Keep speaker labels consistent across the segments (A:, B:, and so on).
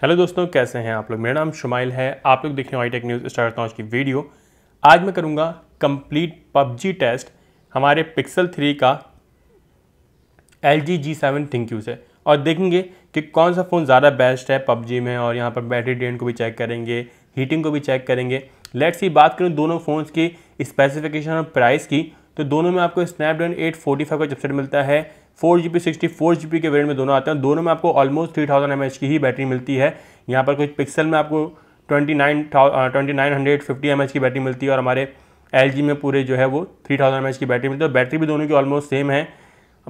A: hello दोस्तों कैसे हैं आप लोग मेरा नाम शुमाइल है आप लोग देख रहे हो आई टेक न्यूज़ स्टार आज की वीडियो आज मैं करूंगा कंप्लीट पबजी टेस्ट हमारे पिक्सल थ्री का L G G seven ThinQ से और देखेंगे कि कौन सा फ़ोन ज़्यादा बेस्ट है पबजी में और यहाँ पर बैटरी ड्रेन को भी चेक करेंगे हीटिंग को भी चेक करेंगे लेट्स ही बात करूँ दोनों फ़ोन्स की स्पेसिफिकेशन और प्राइस की तो दोनों में आपको स्नैपड्रैगन एट फोर्टी फाइव का चिपसेट मिलता है four G B sixty four G B के वेरियंट में दोनों आते हैं दोनों में आपको almost three thousand M H की ही बैटरी मिलती है यहाँ पर कुछ पिक्सल में आपको twenty nine twenty nine hundred fifty M H की बैटरी मिलती है और हमारे एल में पूरे जो है वो थ्री थाउजेंड एम एच की बैटरी मिलती है तो बैटरी भी दोनों की ऑलमोस्ट सेम है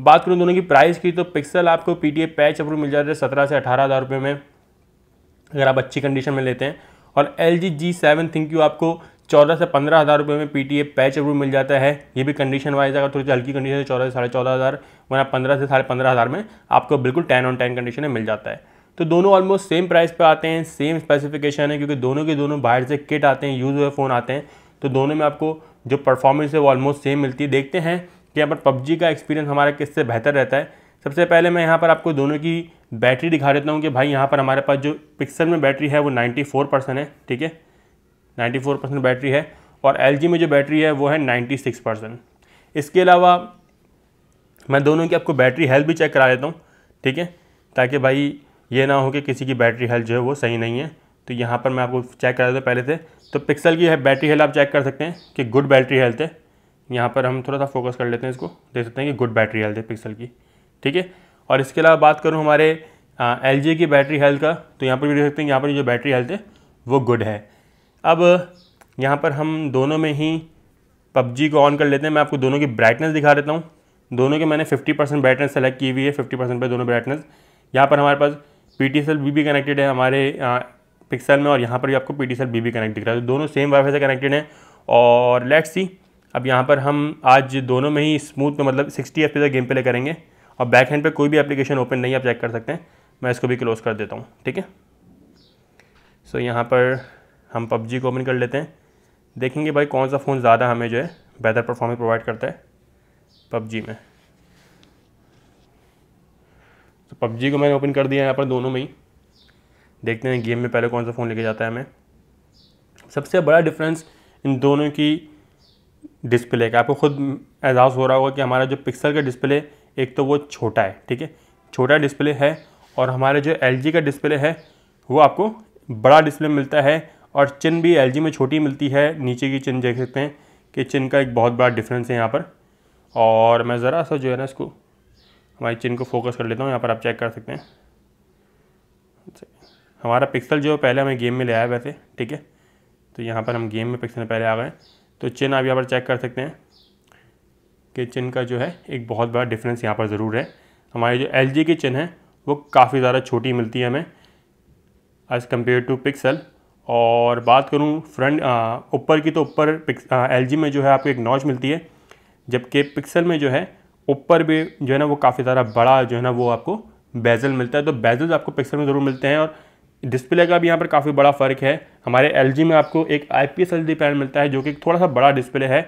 A: बात करूँ दोनों की प्राइस की तो पिक्सल आपको पी टी पैच अप्रूव मिल जाता है सत्रह से अठारह हज़ार रुपये में अगर आप अच्छी कंडीशन में लेते हैं और L G G seven ThinQ आपको चौदह से पंद्रह हज़ार रुपये में पीटीए पैच अप्रूव मिल जाता है ये भी कंडीशन वाइज अगर थोड़ी सी हल्की कंडीशन है तो चौदह से साढ़े चौदह हज़ार वरना पंद्रह से साढ़े पंद्रह हज़ार में आपको बिल्कुल टेन ऑन टेन कंडीशन में मिल जाता है तो दोनों ऑलमोस्ट सेम प्राइस पे आते हैं सेम स्पेसिफिकेशन है क्योंकि दोनों के दोनों बाहर से किट आते हैं यूज़ हुए फ़ोन आते हैं तो दोनों में आपको जो परफॉर्मेंस है वो ऑलमोस्ट सेम मिलती है देखते हैं कि यहाँ पर पबजी का एक्सपीरियंस हमारा किससे बेहतर रहता है सबसे पहले मैं यहाँ पर आपको दोनों की बैटरी दिखा देता हूँ कि भाई यहाँ पर हमारे पास जो पिक्सल में बैटरी है वो नाइन्टी परसेंट है ठीक है 94 परसेंट बैटरी है और एल में जो बैटरी है वो है 96 परसेंट इसके अलावा मैं दोनों की आपको बैटरी हेल्थ भी चेक करा देता हूँ ठीक है ताकि भाई ये ना हो कि किसी की बैटरी हेल्थ जो है वो सही नहीं है तो यहाँ पर मैं आपको चेक करा देता हूँ पहले से तो पिक्सल की है बैटरी हेल्थ आप चेक कर सकते हैं कि गुड बैटरी हेल्थ है यहाँ पर हम थोड़ा सा फोकस कर लेते हैं इसको देख सकते हैं कि गुड बैटरी हेल्थ है पिक्सल की ठीक है और इसके अलावा बात करूँ हमारे एल की बैटरी हेल्थ का तो यहाँ पर भी देख सकते हैं यहाँ पर जो बैटरी हेल्थ है वो गुड है अब यहाँ पर हम दोनों में ही पबजी को ऑन कर लेते हैं मैं आपको दोनों की ब्राइटनेस दिखा देता हूँ दोनों के मैंने 50 परसेंट ब्राइटनेस सेलेक्ट की हुई है 50 परसेंट पर दोनों ब्राइटनेस यहाँ पर हमारे पास पी टी बी भी कनेक्टेड है हमारे पिक्सल में और यहाँ पर भी आपको पी टी बी भी कनेक्ट दिख रहा है तो दोनों सेम वाईफाई से कनेक्टेड हैं और लेट्स सी अब यहाँ पर हम आज दोनों में ही स्मूथ में मतलब सिक्सटी एफ पे गेम प्ले करेंगे और बैक हैंड पर कोई भी एप्लीकेशन ओपन नहीं आप चेक कर सकते हैं मैं इसको भी क्लोज़ कर देता हूँ ठीक है सो यहाँ पर हम पबजी को ओपन कर लेते हैं देखेंगे भाई कौन सा फ़ोन ज़्यादा हमें जो है बेहतर परफॉर्मेंस प्रोवाइड करता है पबजी में तो पबजी को मैंने ओपन कर दिया है यहाँ पर दोनों में ही देखते हैं गेम में पहले कौन सा फ़ोन लेके जाता है हमें सबसे बड़ा डिफरेंस इन दोनों की डिस्प्ले का आपको खुद एहसास हो रहा होगा कि हमारा जो पिक्सल का डिस्प्ले एक तो वो छोटा है ठीक है छोटा डिस्प्ले है और हमारे जो एल का डिस्प्ले है वो आपको बड़ा डिस्प्ले मिलता है और चिन भी एल में छोटी मिलती है नीचे की चिन देख सकते हैं कि चिन का एक बहुत बड़ा डिफरेंस है यहाँ पर और मैं ज़रा सा जो है ना इसको हमारी चिन को फोकस कर लेता हूँ यहाँ पर आप चेक कर सकते हैं हमारा पिक्सल जो पहले हमें गेम में ले आया वैसे ठीक है तो यहाँ पर हम गेम में पिक्सल पहले आ गए तो चिन आप यहाँ पर चेक कर सकते हैं कि चिन का जो है एक बहुत बड़ा डिफरेंस यहाँ पर ज़रूर है हमारी जो एल की चिन है वो काफ़ी ज़्यादा छोटी मिलती है हमें एज़ कम्पेयर टू पिक्सल और बात करूँ फ्रंट ऊपर की तो ऊपर एल जी में जो है आपको एक नॉच मिलती है जबकि पिक्सल में जो है ऊपर भी जो है ना वो काफ़ी सारा बड़ा जो है ना वो आपको बेजल मिलता है तो बेजल्स आपको पिक्सल में ज़रूर मिलते हैं और डिस्प्ले का भी यहाँ पर काफ़ी बड़ा फ़र्क है हमारे एल में आपको एक आई पी पैनल मिलता है जो कि थोड़ा सा बड़ा डिस्प्ले है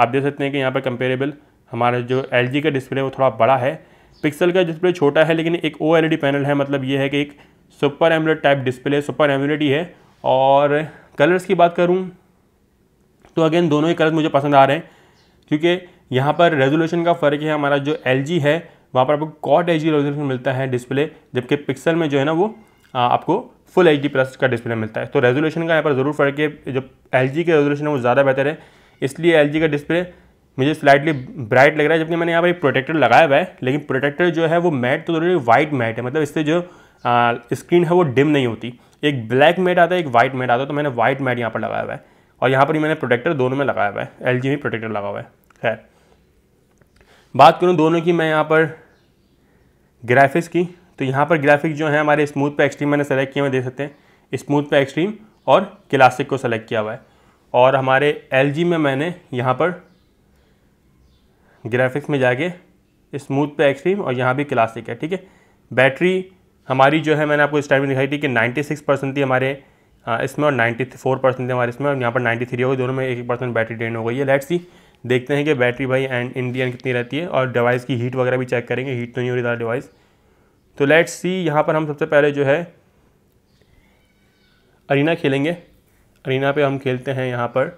A: आप देख सकते हैं कि यहाँ पर कंपेरेबल हमारा जो एल का डिस्प्ले है वो थोड़ा बड़ा है पिक्सल का डिस्प्ले छोटा है लेकिन एक ओ e पैनल है मतलब ये है कि एक super AMOLED type display super AMOLED ही है और कलर्स की बात करूँ तो अगेन दोनों ही कलर मुझे पसंद आ रहे हैं क्योंकि यहाँ पर रेजोल्यूशन का फ़र्क है हमारा जो एल है वहाँ पर आपको कॉट एच रेजोल्यूशन मिलता है डिस्प्ले जबकि पिक्सल में जो है ना वो आपको फुल एच प्लस का डिस्प्ले मिलता है तो रेजोल्यूशन का यहाँ पर ज़रूर फ़र्क है जो एल के रेजोल्यूशन है वो ज़्यादा बेहतर है इसलिए एल का डिस्प्ले मुझे स्लाइटली ब्राइट लग रहा है जबकि मैंने यहाँ पर एक प्रोटेक्टर लगाया हुआ है लेकिन प्रोटेक्टर जो है वो मैट तो जरूरी वाइट मैट है मतलब इससे जो स्क्रीन है वो डिम नहीं होती एक ब्लैक मेड आता है एक वाइट मेड आता है तो मैंने वाइट मेड यहाँ पर लगाया हुआ है और यहाँ पर मैंने प्रोटेक्टर दोनों में लगाया हुआ है एल में प्रोटेक्टर लगा हुआ है खैर बात करूँ दोनों की मैं यहाँ पर ग्राफिक्स की तो यहाँ पर ग्राफिक्स जो है हमारे स्मूथ पे एक्सट्रीम मैंने सेलेक्ट किए हुए देख सकते हैं स्मूथ पे एक्सट्रीम और क्लासिक को सेलेक्ट किया हुआ है और हमारे एल में मैंने यहाँ पर ग्राफिक्स में जाके स्मूथ पे एक्सट्रीम और यहाँ भी क्लासिक है ठीक है बैटरी हमारी जो है मैंने आपको इस टाइम में दिखाई थी कि 96 परसेंट थी हमारे इसमें और 94 परसेंट थी हमारे इसमें और यहाँ पर 93 हो गई दोनों में एक एक परसेंट बैटरी ड्रेन हो गई है लेट्स सी देखते हैं कि बैटरी भाई एंड इंडियन कितनी रहती है और डिवाइस की हीट वगैरह भी चेक करेंगे हीट तो नहीं हो रही था डिवाइस तो लेट्स सी यहाँ पर हम सबसे पहले जो है अरीना खेलेंगे अरीना पर हम खेलते हैं यहाँ पर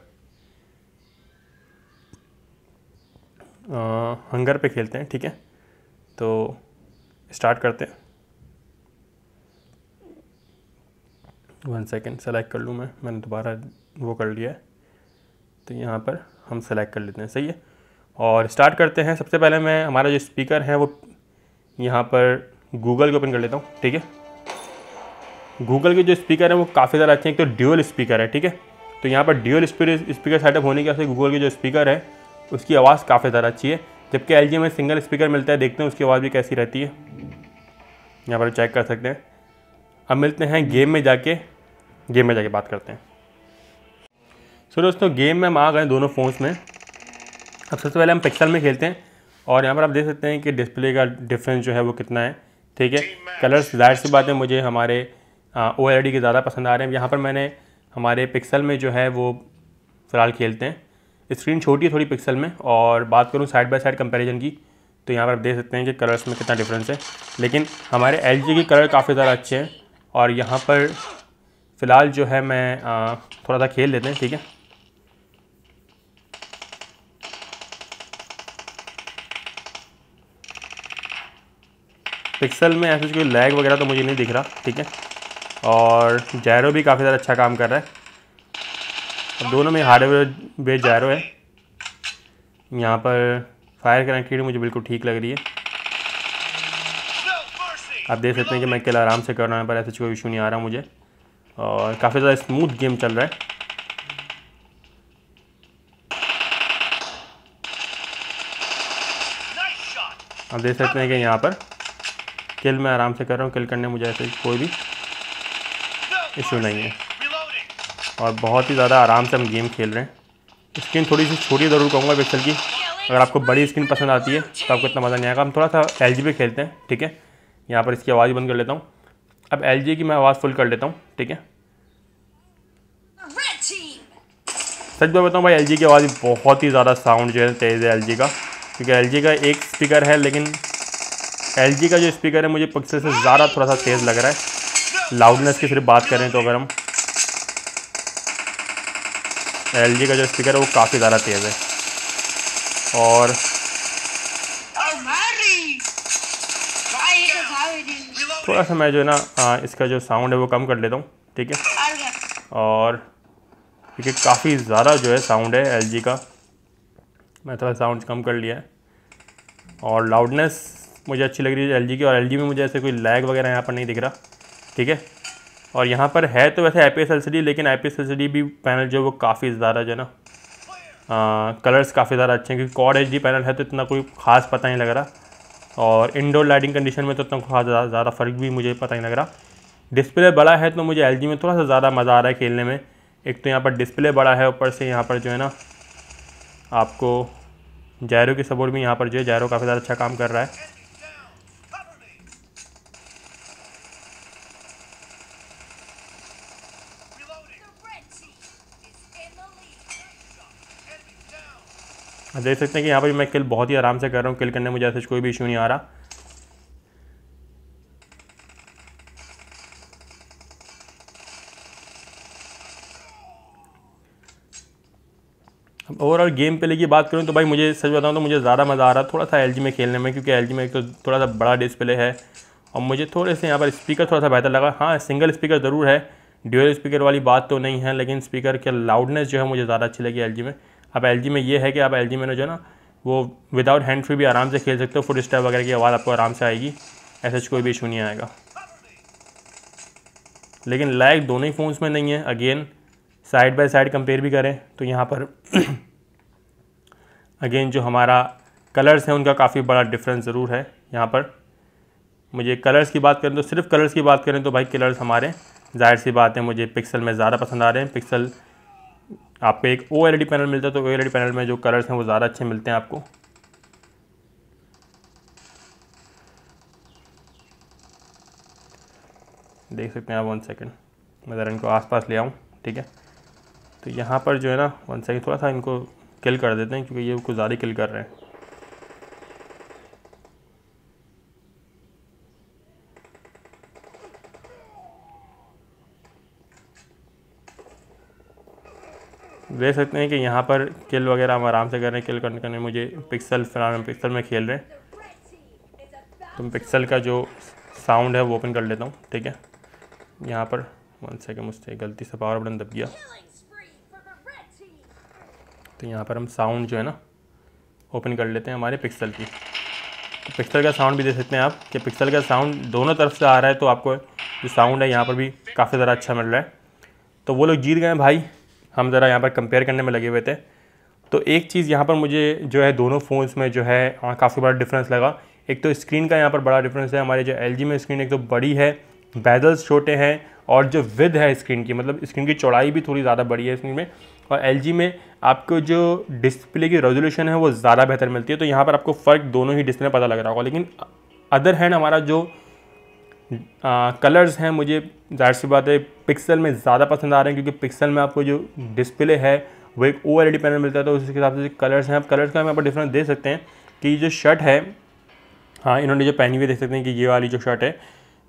A: हंगर पर खेलते हैं ठीक है तो स्टार्ट करते हैं वन सेकेंड सेलेक्ट कर लूँ मैं मैंने दोबारा वो कर लिया है तो यहाँ पर हम सेलेक्ट कर लेते हैं सही है और स्टार्ट करते हैं सबसे पहले मैं हमारा जो स्पीकर है वो यहाँ पर गूगल को ओपन कर लेता हूँ ठीक है गूगल के जो स्पीकर हैं वो काफ़ी ज़्यादा अच्छे हैं एक तो ड्यूअल स्पीकर है ठीक है तो यहाँ पर ड्यूअल स्पीकर सेटअप होने की वजह से गूगल के जो स्पीकर है उसकी आवाज़ काफ़ी ज़्यादा अच्छी है जबकि एल में सिंगल स्पीकर मिलता है देखते हैं उसकी आवाज़ भी कैसी रहती है यहाँ पर चेक कर सकते हैं अब मिलते हैं गेम में जाके गेम में जाके बात करते हैं सो so, दोस्तों गेम में हम आ गए दोनों फ़ोन्स में अब सबसे पहले हम पिक्सल में खेलते हैं और यहाँ पर आप देख सकते हैं कि डिस्प्ले का डिफरेंस जो है वो कितना है ठीक है कलर्स जाहिर सी बात है मुझे हमारे ओ एल के ज़्यादा पसंद आ रहे हैं यहाँ पर मैंने हमारे पिक्सल में जो है वो फ़िलहाल खेलते हैं स्क्रीन छोटी है थोड़ी पिक्सल में और बात करूँ साइड बाई साइड कंपेरिज़न की तो यहाँ पर आप देख सकते हैं कि कलर्स में कितना डिफरेंस है लेकिन हमारे एल के कलर काफ़ी ज़्यादा अच्छे हैं और यहाँ पर फ़िलहाल जो है मैं थोड़ा सा खेल लेते हैं ठीक है पिक्सल में ऐसे कोई लैग वगैरह तो मुझे नहीं दिख रहा ठीक है और जैरो भी काफ़ी ज़्यादा अच्छा काम कर रहा है दोनों में हार्डवेयर बेस जैरो है यहाँ पर फायर करंट कीड मुझे बिल्कुल ठीक लग रही है आप देख सकते हैं कि मैं किला आराम से कर रहा हूँ पर ऐसा कोई इशू नहीं आ रहा मुझे और काफ़ी ज़्यादा स्मूथ गेम चल रहा है आप देख सकते हैं कि यहाँ पर किल मैं आराम से कर रहा हूँ किल करने मुझे ऐसे कोई भी इशू नहीं है और बहुत ही ज़्यादा आराम से हम गेम खेल रहे हैं स्क्रीन थोड़ी सी छोटी ज़रूर कहूँगा पिक्सल की अगर आपको बड़ी स्क्रीन पसंद आती है तो आपको इतना मज़ा नहीं आएगा हम थोड़ा सा एल खेलते हैं ठीक है यहाँ पर इसकी आवाज़ बंद कर लेता हूँ अब एल की मैं आवाज़ फुल कर लेता हूँ ठीक है सच में बताऊँ भाई एल की आवाज़ बहुत ही ज़्यादा साउंड जो है तेज़ है एल का क्योंकि एल का एक स्पीकर है लेकिन एल का जो स्पीकर है मुझे पिक्सल से ज़्यादा थोड़ा सा तेज़ लग रहा है लाउडनेस की सिर्फ बात करें तो अगर हम एल का जो स्पीकर है वो काफ़ी ज़्यादा तेज़ है और थोड़ा सा मैं जो है ना आ, इसका जो साउंड है वो कम कर लेता हूँ ठीक है और क्योंकि काफ़ी ज़्यादा जो है साउंड है एल का मैं थोड़ा साउंड कम कर लिया है और लाउडनेस मुझे अच्छी लग रही है एल की और एल में मुझे ऐसे कोई लैग वगैरह यहाँ पर नहीं दिख रहा ठीक है और यहाँ पर है तो वैसे आई पी लेकिन आई पी भी पैनल जो है वो काफ़ी ज़्यादा जो है ना कलर्स काफ़ी ज़्यादा अच्छे हैं क्योंकि कॉड एच पैनल है तो इतना कोई खास पता नहीं लग रहा और इंडोर लाइटिंग कंडीशन में तो उतना खास ज़्यादा फ़र्क भी मुझे पता नहीं लग रहा डिस्प्ले बड़ा है तो मुझे एल में थोड़ा सा ज़्यादा मज़ा आ रहा है खेलने में एक तो यहाँ पर डिस्प्ले बड़ा है ऊपर से यहाँ पर जो है ना आपको जैरो की सपोर्ट भी यहाँ पर जो है जैरो काफ़ी ज़्यादा अच्छा काम कर रहा है देख सकते हैं कि यहाँ पर मैं किल बहुत ही आराम से कर रहा हूँ किल करने में मुझे ऐसे कोई भी इशू नहीं आ रहा अब ओवरऑल गेम प्ले की बात करूँ तो भाई मुझे सच बताऊँ तो मुझे ज़्यादा मज़ा आ रहा है थोड़ा सा एल में खेलने में क्योंकि एल में एक तो थोड़ा सा बड़ा डिस्प्ले है और मुझे थोड़े से यहाँ पर स्पीकर थोड़ा सा बेहतर लगा हाँ सिंगल स्पीकर ज़रूर है ड्यूअल स्पीकर वाली बात तो नहीं है लेकिन स्पीकर की लाउडनेस जो है मुझे ज़्यादा अच्छी लगी एल में अब एल में ये है कि आप एल में ना जो है ना वो विदाउट हैंड फ्री भी आराम से खेल सकते हो फुट स्टेप वगैरह की आवाज़ आपको आराम से आएगी ऐसा कोई भी इशू नहीं आएगा लेकिन लैग दोनों ही फ़ोन्स में नहीं है again side by side compare भी करें तो यहाँ पर अगेन जो हमारा कलर्स हैं उनका काफ़ी बड़ा डिफरेंस ज़रूर है यहाँ पर मुझे कलर्स की बात करें तो सिर्फ कलर्स की बात करें तो भाई कलर्स हमारे जाहिर सी बात है मुझे पिक्सल में ज़्यादा पसंद आ रहे हैं पिक्सल आपको एक ओ एल पैनल मिलता है तो ओ एल पैनल में जो कलर्स हैं वो ज़्यादा अच्छे मिलते हैं आपको देख सकते हैं आप वन सेकेंड मैं ज़रा इनको आसपास ले आऊँ ठीक है तो यहाँ पर जो है ना वन सेकेंड थोड़ा सा इनको किल कर देते हैं क्योंकि ये कुछ ज़्यादा किल कर रहे हैं देख सकते हैं कि यहाँ पर किल वगैरह हम आराम से कर रहे हैं किल करने करने मुझे पिक्सल फिलहाल पिक्सल में खेल रहे हैं तो पिक्सल का जो साउंड है वो ओपन कर लेता हूँ ठीक है यहाँ पर वन सेकेंड मुझसे गलती से पावर बटन दब गया तो यहाँ पर हम साउंड जो है ना ओपन कर लेते हैं हमारे पिक्सल की तो पिक्सल का साउंड भी दे सकते हैं आप कि पिक्सल का साउंड दोनों तरफ से आ रहा है तो आपको जो साउंड है यहाँ पर भी काफ़ी ज़्यादा अच्छा मिल रहा है तो वो लोग जीत गए भाई हम ज़रा यहाँ पर कंपेयर करने में लगे हुए थे तो एक चीज़ यहाँ पर मुझे जो है दोनों फ़ोन्स में जो है काफ़ी बड़ा डिफरेंस लगा एक तो स्क्रीन का यहाँ पर बड़ा डिफरेंस है हमारे जो एल में स्क्रीन एक तो बड़ी है बैदल्स छोटे हैं और जो विद है स्क्रीन की मतलब स्क्रीन की चौड़ाई भी थोड़ी ज़्यादा बड़ी है स्क्रीन में और एल में आपको जो डिस्प्ले की रेजोल्यूशन है वो ज़्यादा बेहतर मिलती है तो यहाँ पर आपको फ़र्क दोनों ही डिस्प्ले में पता लग रहा होगा लेकिन अदर हैंड हमारा जो कलर्स हैं मुझे जाहिर सी बात है पिक्सल में ज़्यादा पसंद आ रहे हैं क्योंकि पिक्सल में आपको जो डिस्प्ले है वो एक ओ एल पैनल मिलता है तो उसके हिसाब से कलर्स हैं आप कलर्स का हम यहाँ पर डिफरेंस दे सकते हैं कि जो शर्ट है हाँ इन्होंने जो पहनी हुई देख सकते हैं कि ये वाली जो शर्ट है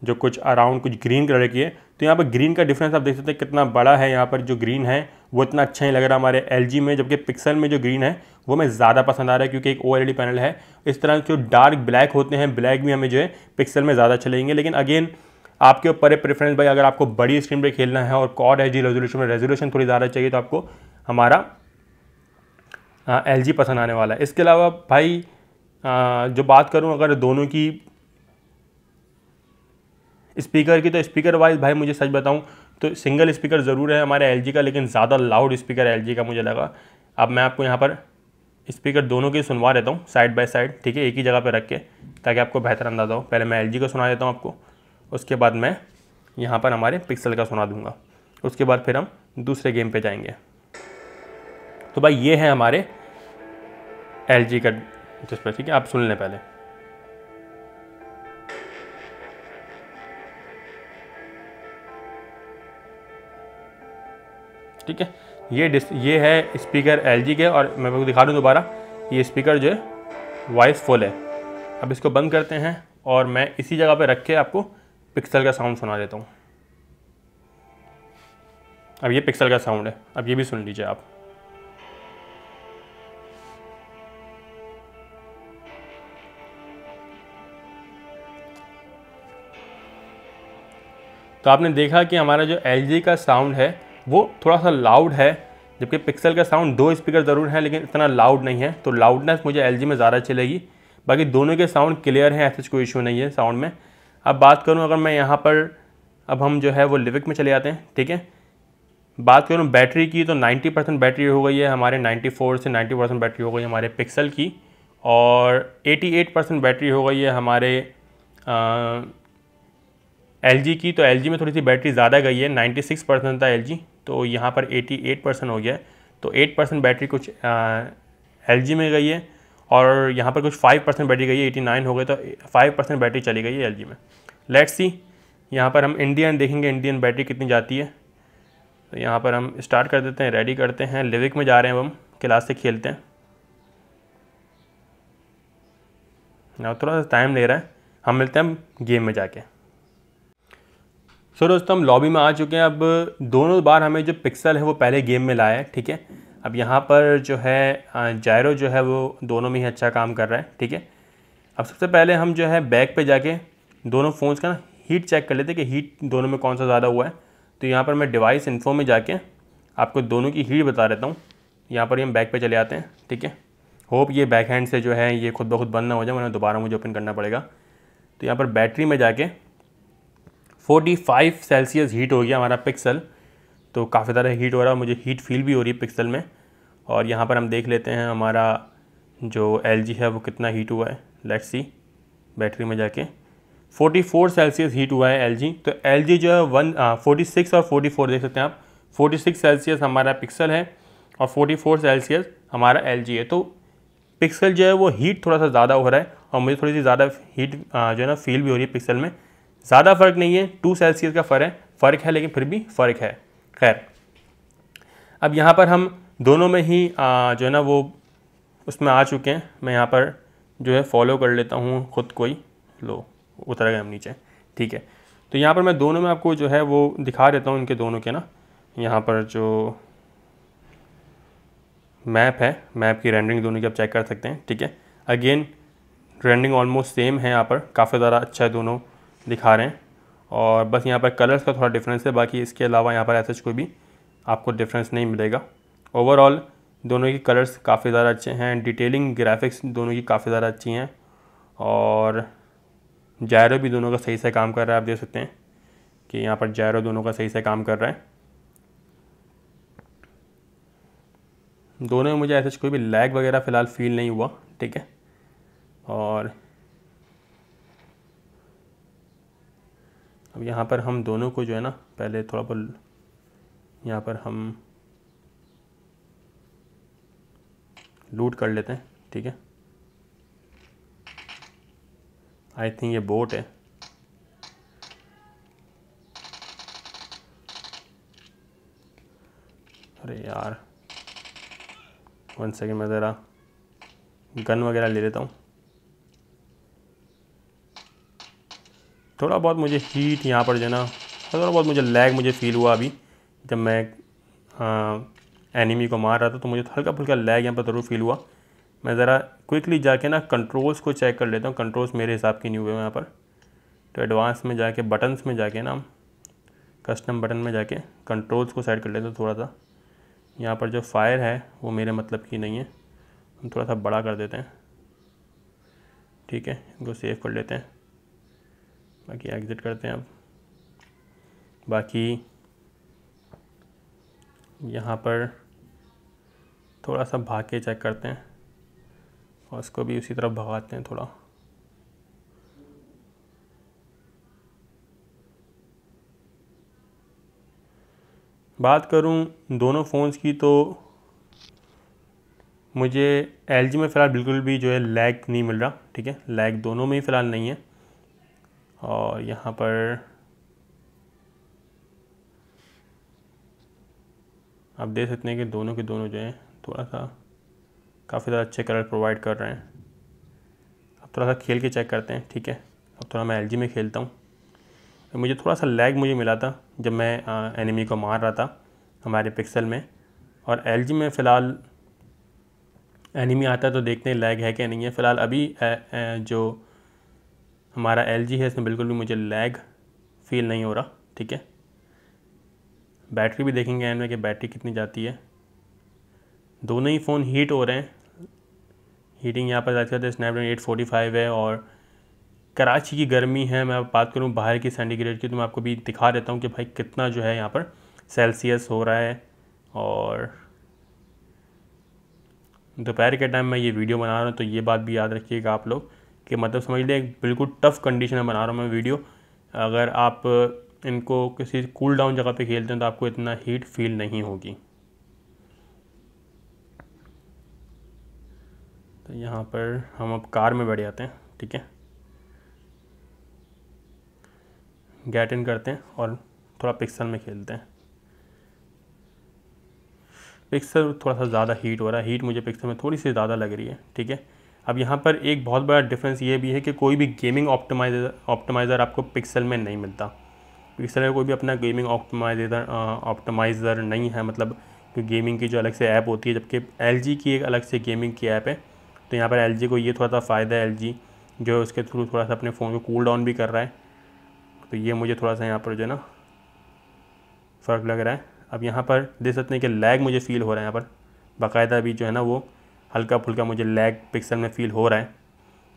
A: जो कुछ अराउंड कुछ ग्रीन कलर की है तो यहाँ पर ग्रीन का डिफरेंस आप देख सकते हैं कितना बड़ा है यहाँ पर जो ग्रीन है वो इतना अच्छा ही लग रहा है हमारे एल में जबकि पिक्सल में जो ग्रीन है वो हमें ज़्यादा पसंद आ रहा है क्योंकि एक ओ पैनल है इस तरह जो डार्क ब्लैक होते हैं ब्लैक भी हमें जो है पिक्सल में ज़्यादा अच्छे लगेंगे लेकिन अगेन आपके ऊपर है प्रेफरेंस भाई अगर आपको बड़ी स्क्रीन पर खेलना है और कॉड है जी रेजोल्यूशन में रेजोल्यूशन थोड़ी ज़्यादा चाहिए तो आपको हमारा एल पसंद आने वाला है इसके अलावा भाई आ, जो बात करूँ अगर दोनों की स्पीकर की तो स्पीकर वाइज भाई मुझे सच बताऊँ तो सिंगल स्पीकर ज़रूर है हमारे एल का लेकिन ज़्यादा लाउड स्पीकर एल का मुझे लगा अब मैं आपको यहाँ पर स्पीकर दोनों के सुनवा देता हूँ साइड बाय साइड ठीक है एक ही जगह पर रख के ताकि आपको बेहतर अंदाजा हो पहले मैं एल का सुना देता हूँ आपको उसके बाद मैं यहाँ पर हमारे पिक्सल का सुना दूँगा उसके बाद फिर हम दूसरे गेम पे जाएंगे तो भाई ये है हमारे एल का पर ठीक है आप सुन लें पहले ठीक है ये डिस ये है स्पीकर एल के और मैं आपको दिखा दूँ दोबारा ये स्पीकर जो है वॉइस फुल है अब इसको बंद करते हैं और मैं इसी जगह पे रख के आपको पिक्सल का साउंड सुना देता हूँ अब ये पिक्सल का साउंड है अब ये भी सुन लीजिए आप तो आपने देखा कि हमारा जो एल का साउंड है वो थोड़ा सा लाउड है जबकि पिक्सल का साउंड दो स्पीकर ज़रूर हैं लेकिन इतना लाउड नहीं है तो लाउडनेस मुझे एल में ज़्यादा चलेगी बाकी दोनों के साउंड क्लियर हैं ऐसे कोई इशू नहीं है साउंड में अब बात करूँ अगर मैं यहाँ पर अब हम जो है वो लिविक में चले जाते हैं ठीक है बात करूँ बैटरी की तो 90 परसेंट बैटरी हो गई है हमारे 94 से 90 परसेंट बैटरी हो गई हमारे पिक्सल की और 88 परसेंट बैटरी हो गई है हमारे एल की तो एल में थोड़ी सी बैटरी ज़्यादा गई है 96 परसेंट था एल तो यहाँ पर 88 परसेंट हो गया है तो 8 परसेंट बैटरी कुछ एल में गई है और यहाँ पर कुछ 5 परसेंट बैटरी गई है 89 हो गए तो 5 परसेंट बैटरी चली गई है एल में लेट्स सी यहाँ पर हम इंडियन देखेंगे इंडियन बैटरी कितनी जाती है तो यहाँ पर हम स्टार्ट कर देते हैं रेडी करते हैं लिविक में जा रहे हैं हम क्लास से खेलते हैं थोड़ा सा टाइम ले रहा है हम मिलते हैं गेम में जाके सो so, दोस्तों हम लॉबी में आ चुके हैं अब दोनों बार हमें जो पिक्सल है वो पहले गेम में लाया है ठीक है अब यहाँ पर जो है जायरो जो है वो दोनों में ही अच्छा काम कर रहा है ठीक है अब सबसे पहले हम जो है बैक पे जाके दोनों फ़ोन्स का ना हीट चेक कर लेते कि हीट दोनों में कौन सा ज़्यादा हुआ है तो यहाँ पर मैं डिवाइस इन्फो में जाके आपको दोनों की हीट बता देता हूँ यहाँ पर हम बैक पर चले आते हैं ठीक है होप ये बैक हैंड से जो है ये खुद ब खुद बंद ना हो जाए मैंने दोबारा मुझे ओपन करना पड़ेगा तो यहाँ पर बैटरी में जाके 45 सेल्सियस हीट हो गया हमारा पिक्सल तो काफ़ी ज़्यादा हीट हो रहा है मुझे हीट फील भी हो रही है पिक्सल में और यहाँ पर हम देख लेते हैं हमारा जो एल है वो कितना हीट हुआ है लेट्स सी बैटरी में जाके 44 सेल्सियस हीट हुआ है एल तो एल जो है वन हाँ, फोर्टी सिक्स और 44 फोर देख सकते हैं आप फोर्टी सिक्स सेल्सियस हमारा पिक्सल है और फोर्टी फोर सेल्सियस हमारा एल है तो पिक्सल जो है वो हीट थोड़ा सा ज़्यादा हो रहा है और मुझे थोड़ी सी ज़्यादा हीट हाँ, जो है ना फील भी हो रही है पिक्सल में ज़्यादा फर्क नहीं है टू सेल्सियस का फ़र्क है फ़र्क है लेकिन फिर भी फ़र्क है खैर अब यहाँ पर हम दोनों में ही आ, जो है ना वो उसमें आ चुके हैं मैं यहाँ पर जो है फॉलो कर लेता हूँ ख़ुद कोई लो उतर गए हम नीचे ठीक है तो यहाँ पर मैं दोनों में आपको जो है वो दिखा देता हूँ इनके दोनों के ना यहाँ पर जो मैप है मैप की रेंडरिंग दोनों की आप चेक कर सकते हैं ठीक है अगेन रेंडिंग ऑलमोस्ट सेम है यहाँ पर काफ़ी ज़्यादा अच्छा है दोनों दिखा रहे हैं और बस यहाँ पर कलर्स का थोड़ा डिफरेंस है बाकी इसके अलावा यहाँ पर ऐसे कोई भी आपको डिफरेंस नहीं मिलेगा ओवरऑल दोनों के कलर्स काफ़ी ज़्यादा अच्छे हैं डिटेलिंग ग्राफिक्स दोनों की काफ़ी ज़्यादा अच्छी हैं और जायरो भी दोनों का सही से काम कर रहा है आप देख सकते हैं कि यहाँ पर जायरो दोनों का सही से काम कर रहा है दोनों में मुझे ऐसे कोई भी लैग वगैरह फ़िलहाल फील नहीं हुआ ठीक है और अब यहाँ पर हम दोनों को जो है ना पहले थोड़ा बहुत यहाँ पर हम लूट कर लेते हैं ठीक है आई थिंक ये बोट है अरे यार वन सेकेंड में ज़रा गन वगैरह ले लेता हूँ थोड़ा बहुत मुझे हीट यहाँ पर जो है ना थोड़ा बहुत मुझे लैग मुझे फील हुआ अभी जब मैं एनिमी हाँ, को मार रहा था तो मुझे हल्का फुल्का लैग यहाँ पर ज़रूर फील हुआ मैं ज़रा क्विकली जाके ना कंट्रोल्स को चेक कर लेता हूँ कंट्रोल्स मेरे हिसाब के नहीं हुए यहाँ पर तो एडवांस में जाके बटन्स में जाके ना कस्टम बटन में जाके कंट्रोल्स को सेट कर लेता हूँ थोड़ा सा यहाँ पर जो फायर है वो मेरे मतलब की नहीं है हम थोड़ा सा बड़ा कर देते हैं ठीक है इनको सेव कर लेते हैं बाकी एग्ज़िट करते हैं अब बाकी यहाँ पर थोड़ा सा भाग के चेक करते हैं और उसको भी उसी तरफ भगाते हैं थोड़ा बात करूं दोनों फ़ोन्स की तो मुझे एल में फ़िलहाल बिल्कुल भी जो है लैग नहीं मिल रहा ठीक है लैग दोनों में ही फ़िलहाल नहीं है और यहाँ पर आप देख सकते हैं कि दोनों के दोनों जो हैं थोड़ा सा काफ़ी ज़्यादा अच्छे कलर प्रोवाइड कर रहे हैं अब थोड़ा सा खेल के चेक करते हैं ठीक है अब थोड़ा मैं एल में खेलता हूँ मुझे थोड़ा सा लैग मुझे मिला था जब मैं आ, एनिमी को मार रहा था हमारे पिक्सल में और एल में फ़िलहाल एनिमी आता है तो देखते हैं लैग है कि नहीं है फ़िलहाल अभी ए, ए, जो हमारा एल जी है इसमें बिल्कुल भी मुझे लैग फील नहीं हो रहा ठीक है बैटरी भी देखेंगे एंड में कि बैटरी कितनी जाती है दोनों ही फ़ोन हीट हो रहे हैं हीटिंग यहाँ पर जाती है स्नैपड्रैगन एट फोर्टी फाइव है और कराची की गर्मी है मैं बात करूँ बाहर की सेंटीग्रेड की तो मैं आपको भी दिखा देता हूँ कि भाई कितना जो है यहाँ पर सेल्सियस हो रहा है और दोपहर के टाइम मैं ये वीडियो बना रहा हूँ तो ये बात भी याद रखिएगा आप लोग कि मतलब समझ लें बिल्कुल टफ़ कंडीशन में बना रहा हूँ मैं वीडियो अगर आप इनको किसी कूल डाउन जगह पे खेलते हैं तो आपको इतना हीट फील नहीं होगी तो यहाँ पर हम अब कार में बैठ जाते हैं ठीक है गेट इन करते हैं और थोड़ा पिक्सल में खेलते हैं पिक्सल थोड़ा सा ज़्यादा हीट हो रहा है हीट मुझे पिक्सल में थोड़ी सी ज़्यादा लग रही है ठीक है अब यहाँ पर एक बहुत बड़ा डिफरेंस ये भी है कि कोई भी गेमिंग ऑप्टिमाइजर ऑप्टिमाइज़र आपको पिक्सल में नहीं मिलता पिक्सल में कोई भी अपना गेमिंग ऑप्टिमाइजर ऑप्टिमाइज़र नहीं है मतलब कि गेमिंग की जो अलग से ऐप होती है जबकि एल की एक अलग से गेमिंग की ऐप है तो यहाँ पर एल को ये थोड़ा सा फ़ायदा है एल जो है उसके थ्रू थोड़ा सा अपने फ़ोन को कूल डाउन भी कर रहा है तो ये मुझे थोड़ा सा यहाँ पर जो है ना फ़र्क लग रहा है अब यहाँ पर देख सकते हैं कि लैग मुझे फ़ील हो रहा है यहाँ पर बाकायदा भी जो है ना वो हल्का फुल्का मुझे लैग पिक्सल में फ़ील हो रहा है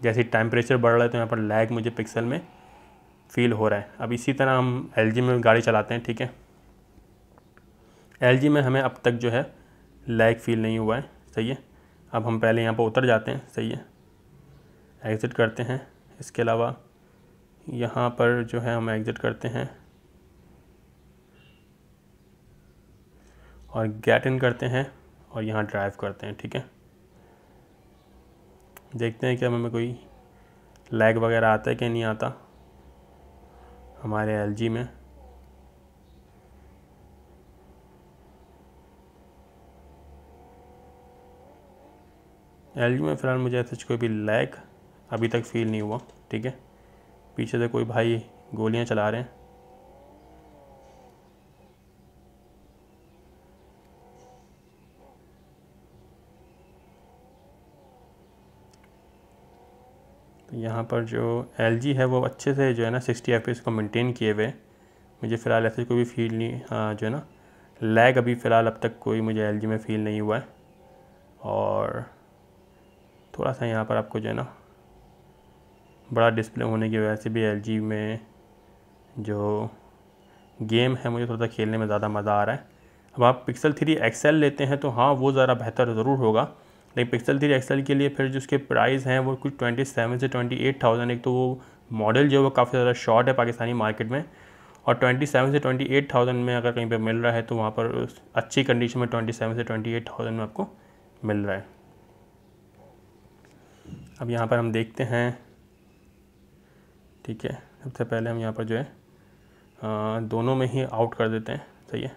A: जैसे टेम्परेचर बढ़ रहा है तो यहाँ पर लैग मुझे पिक्सल में फ़ील हो रहा है अब इसी तरह हम एल में गाड़ी चलाते हैं ठीक है एल में हमें अब तक जो है लैग फील नहीं हुआ है सही है अब हम पहले यहाँ पर उतर जाते हैं सही है एग्ज़िट करते हैं इसके अलावा यहाँ पर जो है हम एग्ज़िट करते हैं और गेट इन करते हैं और यहाँ ड्राइव करते हैं ठीक है देखते हैं कि हमें कोई लैग वगैरह आता है कि नहीं आता हमारे एल में एल में फ़िलहाल मुझे ऐसे कोई भी लैग अभी तक फील नहीं हुआ ठीक है पीछे से कोई भाई गोलियां चला रहे हैं यहाँ पर जो एल है वो अच्छे से जो है ना सिक्सटी एफ को मेनटेन किए हुए मुझे फ़िलहाल ऐसे कोई भी फील नहीं आ, हाँ, जो है ना लैग अभी फ़िलहाल अब तक कोई मुझे एल में फ़ील नहीं हुआ है और थोड़ा सा यहाँ पर आपको जो है ना बड़ा डिस्प्ले होने की वजह से भी एल में जो गेम है मुझे थोड़ा सा खेलने में ज़्यादा मज़ा आ रहा है अब आप पिक्सल थ्री एक्सेल लेते हैं तो हाँ वो ज़रा बेहतर ज़रूर होगा लाइक पिक्सल थ्री एक्सल के लिए फिर जो उसके प्राइस हैं वो कुछ ट्वेंटी सेवन से ट्वेंटी एट थाउजेंड एक तो वो मॉडल जो है वो काफ़ी ज़्यादा शॉर्ट है पाकिस्तानी मार्केट में और ट्वेंटी सेवन से ट्वेंटी एट थाउजेंड में अगर कहीं पे मिल रहा है तो वहाँ पर अच्छी कंडीशन में ट्वेंटी सेवन से ट्वेंटी एट थाउजेंड में आपको मिल रहा है अब यहाँ पर हम देखते हैं ठीक है सबसे पहले हम यहाँ पर जो है दोनों में ही आउट कर देते हैं सही है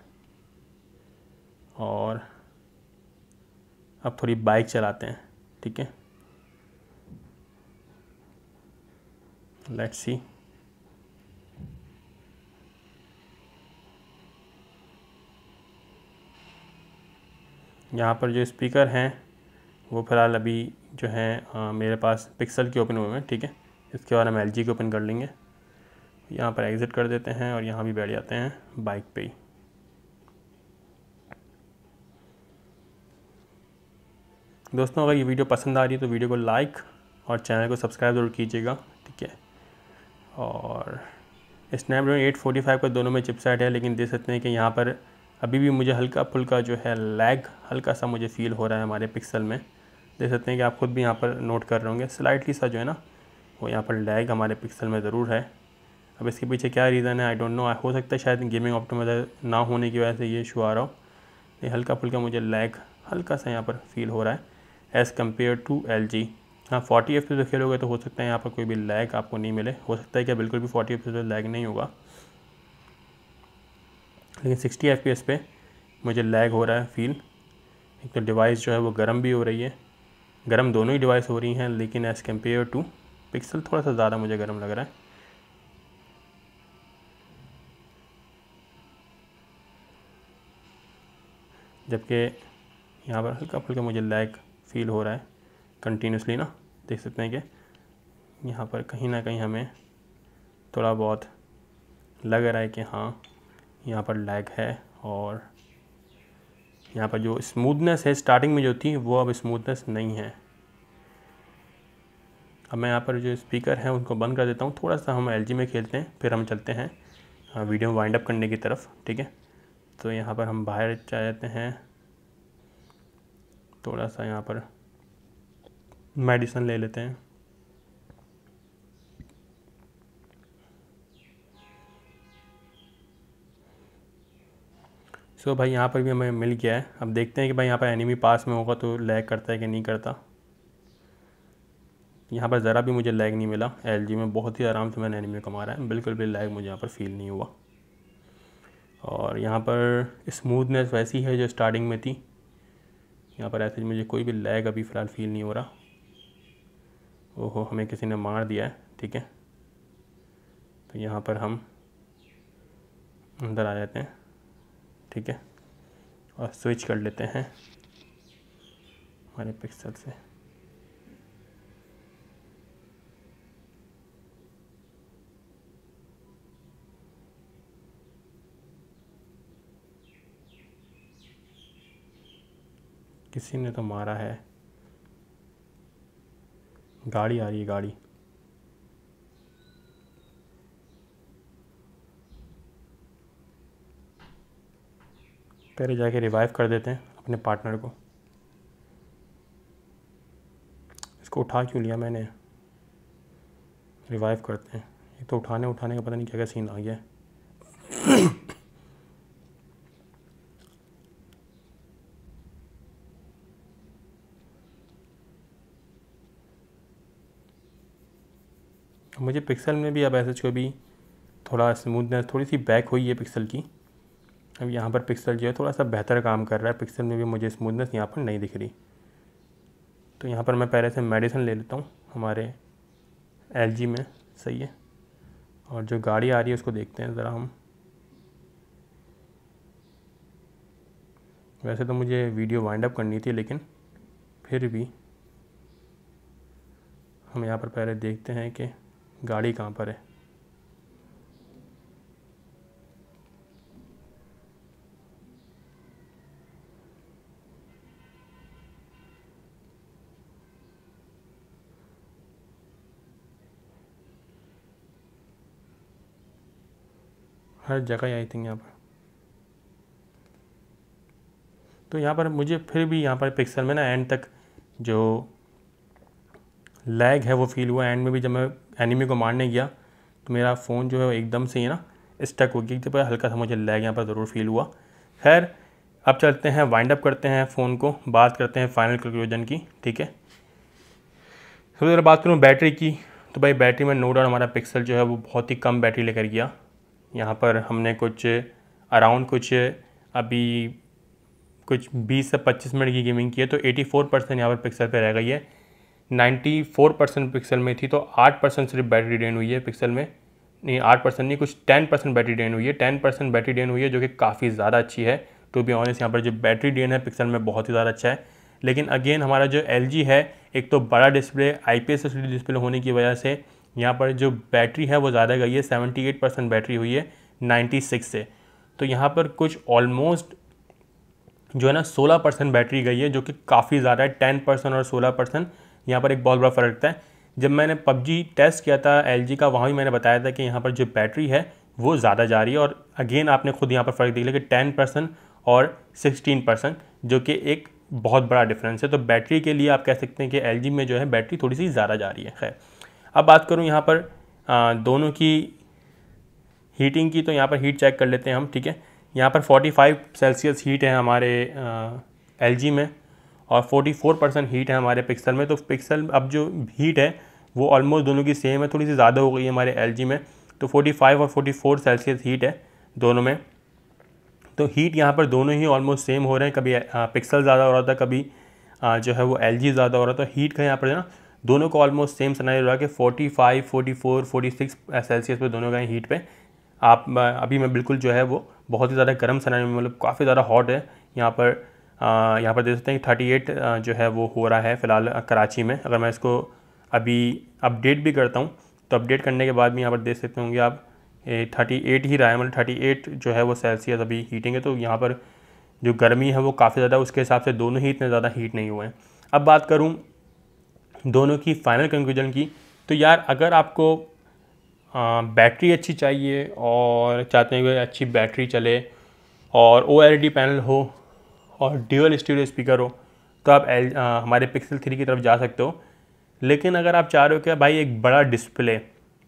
A: और अब थोड़ी बाइक चलाते हैं ठीक है लेट्स सी यहाँ पर जो स्पीकर हैं वो फ़िलहाल अभी जो है मेरे पास पिक्सल के ओपन हुए हैं ठीक है इसके बाद हम एल के ओपन कर लेंगे यहाँ पर एग्ज़िट कर देते हैं और यहाँ भी बैठ जाते हैं बाइक पे ही दोस्तों अगर ये वीडियो पसंद आ रही है तो वीडियो को लाइक और चैनल को सब्सक्राइब ज़रूर कीजिएगा ठीक है और स्नैपड्रैगन 845 का दोनों में चिपसेट है लेकिन देख सकते हैं कि यहाँ पर अभी भी मुझे हल्का फुल्का जो है लैग हल्का सा मुझे फील हो रहा है हमारे पिक्सल में देख सकते हैं कि आप खुद भी यहाँ पर नोट कर रहे होंगे स्लाइटली सा जो है ना वो यहाँ पर लैग हमारे पिक्सल में ज़रूर है अब इसके पीछे क्या रीज़न है आई डोंट नो हो सकता है शायद गेमिंग ऑप्टोमाइजर ना होने की वजह से ये इशू आ रहा हो हल्का फुल्का मुझे लैग हल्का सा यहाँ पर फील हो रहा है as compared to L G हाँ फोर्टी एफ पे खेलोगे तो हो सकता है यहाँ पर कोई भी लैग आपको नहीं मिले हो सकता है क्या बिल्कुल भी फोर्टी एफ पे लैग नहीं होगा लेकिन सिक्सटी एफ पी पे मुझे लैग हो रहा है फील एक तो डिवाइस जो है वो गर्म भी हो रही है गर्म दोनों ही डिवाइस हो रही हैं लेकिन एज़ कम्पेयर टू पिक्सल थोड़ा सा ज़्यादा मुझे गर्म लग रहा है जबकि यहाँ पर हल्का फुल्का मुझे लैग फील हो रहा है कंटिन्यूसली ना देख सकते हैं कि यहाँ पर कहीं ना कहीं हमें थोड़ा बहुत लग रहा है कि हाँ यहाँ पर लैग है और यहाँ पर जो स्मूथनेस है स्टार्टिंग में जो थी वो अब स्मूथनेस नहीं है अब मैं यहाँ पर जो स्पीकर हैं उनको बंद कर देता हूँ थोड़ा सा हम एल में खेलते हैं फिर हम चलते हैं वीडियो वाइंड अप करने की तरफ ठीक है तो यहाँ पर हम बाहर जाते हैं थोड़ा सा यहाँ पर मेडिसन ले लेते हैं सो so भाई यहाँ पर भी हमें मिल गया है अब देखते हैं कि भाई यहाँ पर एनिमी पास में होगा तो लैग करता है कि नहीं करता यहाँ पर ज़रा भी मुझे लैग नहीं मिला एल में बहुत ही आराम से मैंने एनिमी को मारा है बिल्कुल भी लैग मुझे यहाँ पर फील नहीं हुआ और यहाँ पर स्मूथनेस वैसी है जो स्टार्टिंग में थी यहाँ पर ऐसे मुझे कोई भी लैग अभी फ़िलहाल फील नहीं हो रहा ओहो हमें किसी ने मार दिया है ठीक है तो यहाँ पर हम अंदर आ जाते हैं ठीक है और स्विच कर लेते हैं हमारे पिक्सल से किसी ने तो मारा है गाड़ी आ रही है गाड़ी पहले जाके रिवाइव कर देते हैं अपने पार्टनर को इसको उठा क्यों लिया मैंने रिवाइव करते हैं ये तो उठाने उठाने का पता नहीं क्या क्या सीन आ गया है मुझे पिक्सल में भी अब ऐसे को भी थोड़ा स्मूथनेस थोड़ी सी बैक हुई है पिक्सल की अब यहाँ पर पिक्सल जो है थोड़ा सा बेहतर काम कर रहा है पिक्सल में भी मुझे स्मूथनेस यहाँ पर नहीं दिख रही तो यहाँ पर मैं पहले से मेडिसिन ले लेता हूँ हमारे एल में सही है और जो गाड़ी आ रही है उसको देखते हैं ज़रा हम वैसे तो मुझे वीडियो वाइंड अप करनी थी लेकिन फिर भी हम यहाँ पर पहले देखते हैं कि गाड़ी कहाँ पर है हर जगह आई थिंक यहाँ पर तो यहाँ पर मुझे फिर भी यहाँ पर पिक्सल में ना एंड तक जो लैग है वो फील हुआ एंड में भी जब मैं एनिमी को मारने गया तो मेरा फ़ोन जो है एकदम से ही ना स्टक हो गया पर हल्का सा मुझे लैग यहाँ पर ज़रूर फील हुआ खैर अब चलते हैं वाइंड अप करते हैं फ़ोन को बात करते हैं फाइनल कंक्लूजन की ठीक है सबसे ज़रा बात करूँ बैटरी की तो भाई बैटरी में नो डाउट हमारा पिक्सल जो है वो बहुत ही कम बैटरी लेकर गया यहाँ पर हमने कुछ अराउंड कुछ अभी कुछ 20 से 25 मिनट की गेमिंग की है तो 84 परसेंट यहाँ पर पिक्सल पे रह गई है 94 परसेंट पिक्सल में थी तो 8 परसेंट सिर्फ बैटरी ड्रेन हुई है पिक्सल में नहीं 8 परसेंट नहीं कुछ 10 परसेंट बैटरी ड्रेन हुई है 10 परसेंट बैटरी ड्रेन हुई है जो कि काफ़ी ज़्यादा अच्छी है टू बी ऑनेस्ट यहाँ पर जो बैटरी ड्रेन है पिक्सल में बहुत ही ज़्यादा अच्छा है लेकिन अगेन हमारा जो एल है एक तो बड़ा डिस्प्ले आई पी डिस्प्ले होने की वजह से यहाँ पर जो बैटरी है वो ज़्यादा गई है सेवेंटी एट परसेंट बैटरी हुई है नाइन्टी सिक्स से तो यहाँ पर कुछ ऑलमोस्ट जो है ना सोलह परसेंट बैटरी गई है जो कि काफ़ी ज़्यादा है टेन परसेंट और सोलह परसेंट यहाँ पर एक बहुत बड़ा फ़र्क है जब मैंने पबजी टेस्ट किया था एल का वहाँ भी मैंने बताया था कि यहाँ पर जो बैटरी है वो ज़्यादा जा रही है और अगेन आपने खुद यहाँ पर फ़र्क देख लिया कि टेन परसेंट और सिक्सटीन परसेंट जो कि एक बहुत बड़ा डिफरेंस है तो बैटरी के लिए आप कह सकते हैं कि एल में जो है बैटरी थोड़ी सी ज़्यादा जा रही है खैर अब बात करूँ यहाँ पर आ, दोनों की हीटिंग की तो यहाँ पर हीट चेक कर लेते हैं हम ठीक है यहाँ पर 45 सेल्सियस हीट है हमारे एल में और 44 परसेंट हीट है हमारे पिक्सल में तो पिक्सल अब जो हीट है वो ऑलमोस्ट दोनों की सेम है थोड़ी सी ज़्यादा हो गई है हमारे एल में तो 45 और 44 सेल्सियस हीट है दोनों में तो हीट यहाँ पर दोनों ही ऑलमोस्ट सेम हो रहे हैं कभी पिक्सल ज़्यादा हो रहा था कभी आ, जो है वो एल ज़्यादा हो रहा था हीट का यहाँ पर ना दोनों को ऑलमोस्ट सेम हो रहा कि 45, 44, 46 सेल्सियस पे दोनों का हीट पे आप अभी मैं बिल्कुल जो है वो बहुत ही ज़्यादा गर्म सिनारी मतलब काफ़ी ज़्यादा हॉट है यहाँ पर यहाँ पर देख सकते हैं थर्टी एट जो है वो हो रहा है फ़िलहाल कराची में अगर मैं इसको अभी अपडेट भी करता हूँ तो अपडेट करने के बाद भी यहाँ पर देख सकते होंगे आप थर्टी एट ही रहा है मतलब थर्टी एट जो है वो सेल्सियस अभी हीटिंग है तो यहाँ पर जो गर्मी है वो काफ़ी ज़्यादा उसके हिसाब से दोनों ही इतने ज़्यादा हीट नहीं हुए हैं अब बात करूँ दोनों की फाइनल कंक्लूजन की तो यार अगर आपको बैटरी अच्छी चाहिए और चाहते हैं कि अच्छी बैटरी चले और ओ पैनल हो और ड्यूअल स्टूडियो स्पीकर हो तो आप एल आ, हमारे पिक्सल थ्री की तरफ जा सकते हो लेकिन अगर आप चाह रहे हो कि भाई एक बड़ा डिस्प्ले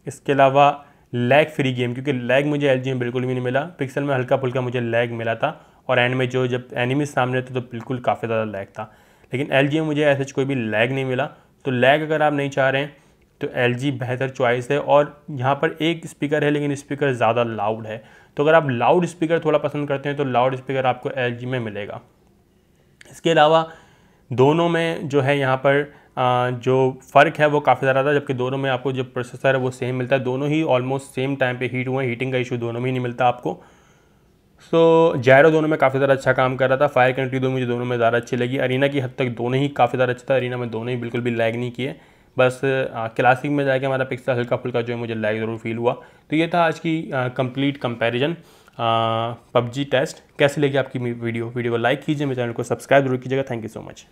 A: इसके अलावा लैग फ्री गेम क्योंकि लैग मुझे एल में बिल्कुल भी नहीं मिला पिक्सल में हल्का फुल्का मुझे लैग मिला था और एंड में जो जब एनिमी सामने थे तो बिल्कुल काफ़ी ज़्यादा लैग था लेकिन एल में मुझे ऐसे कोई भी लैग नहीं मिला तो लैग अगर आप नहीं चाह रहे हैं तो एल बेहतर चॉइस है और यहाँ पर एक स्पीकर है लेकिन स्पीकर ज़्यादा लाउड है तो अगर आप लाउड स्पीकर थोड़ा पसंद करते हैं तो लाउड स्पीकर आपको एल में मिलेगा इसके अलावा दोनों में जो है यहाँ पर जो फ़र्क है वो काफ़ी ज़्यादा था जबकि दोनों में आपको जो प्रोसेसर है वो सेम मिलता है दोनों ही ऑलमोस्ट सेम टाइम पे हीट हुए हैं हीटिंग का इशू दोनों में ही नहीं मिलता आपको सो so, जायरो दोनों में काफ़ी ज़्यादा अच्छा काम कर रहा था फायर कंट्री दो मुझे दोनों में ज़्यादा अच्छी लगी अरीना की हद तक दोनों ही काफ़ी ज़्यादा अच्छा था अरीना में दोनों ही बिल्कुल भी लैग नहीं किए बस क्लासिक में जाके हमारा पिक्सल हल्का फुल्का जो है मुझे लैग ज़रूर फील हुआ तो ये था आज की कंप्लीट कंपेरिजन पबजी टेस्ट कैसे लगी आपकी वीडियो वीडियो को लाइक कीजिए मेरे चैनल को सब्सक्राइब जरूर कीजिएगा थैंक यू सो मच